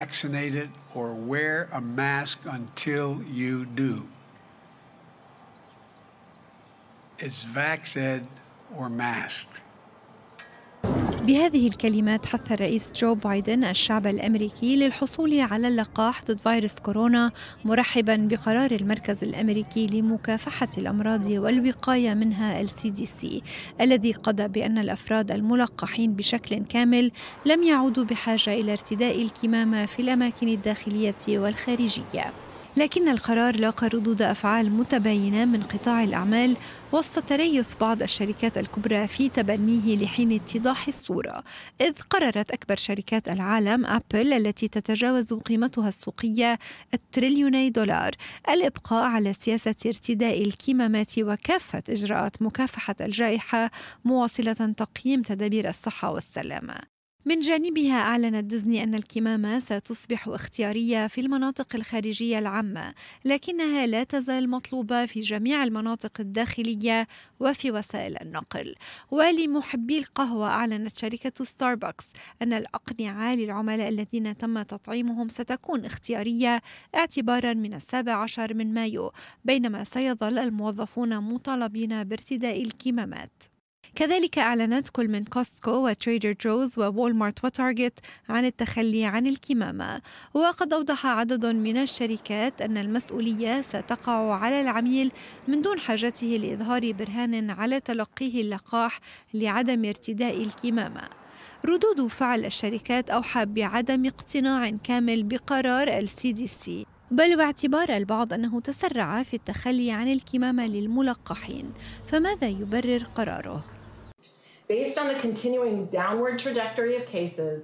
vaccinated or wear a mask until you do. It's vaxed or masked. بهذه الكلمات حث الرئيس جو بايدن الشعب الامريكي للحصول على اللقاح ضد فيروس كورونا مرحبا بقرار المركز الامريكي لمكافحه الامراض والوقايه منها السي دي سي الذي قضى بان الافراد الملقحين بشكل كامل لم يعودوا بحاجه الى ارتداء الكمامه في الاماكن الداخليه والخارجيه لكن القرار لاقى ردود أفعال متباينة من قطاع الأعمال وسط تريث بعض الشركات الكبرى في تبنيه لحين اتضاح الصورة إذ قررت أكبر شركات العالم أبل التي تتجاوز قيمتها السوقية التريليوني دولار الإبقاء على سياسة ارتداء الكمامات وكافة إجراءات مكافحة الجائحة مواصلة تقييم تدابير الصحة والسلامة من جانبها أعلنت ديزني أن الكمامة ستصبح اختيارية في المناطق الخارجية العامة، لكنها لا تزال مطلوبة في جميع المناطق الداخلية وفي وسائل النقل. ولمحبي القهوة أعلنت شركة ستاربكس أن الأقنعة للعملاء الذين تم تطعيمهم ستكون اختيارية اعتبارا من السابع عشر من مايو، بينما سيظل الموظفون مطالبين بارتداء الكمامات. كذلك أعلنت كل من كوستكو وتريدر جوز مارت وتارجت عن التخلي عن الكمامة وقد أوضح عدد من الشركات أن المسؤولية ستقع على العميل من دون حاجته لإظهار برهان على تلقيه اللقاح لعدم ارتداء الكمامة ردود فعل الشركات أوحى بعدم اقتناع كامل بقرار السي دي سي بل واعتبار البعض أنه تسرع في التخلي عن الكمامة للملقحين فماذا يبرر قراره؟ Based on the continuing downward trajectory of cases,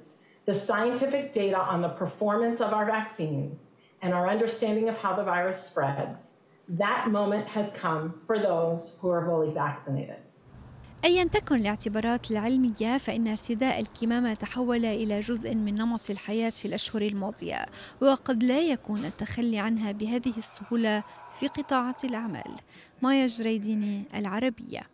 the scientific data on the performance of our vaccines, and our understanding of how the virus spreads, that moment has come for those who are fully vaccinated. أيا تكن الاعتبارات العلمية فإن ارتداء الكمامة تحول إلى جزء من نمط الحياة في الأشهر الماضية وقد لا يكون التخلي عنها بهذه السهولة في قطاعات الأعمال مايا جريديني العربية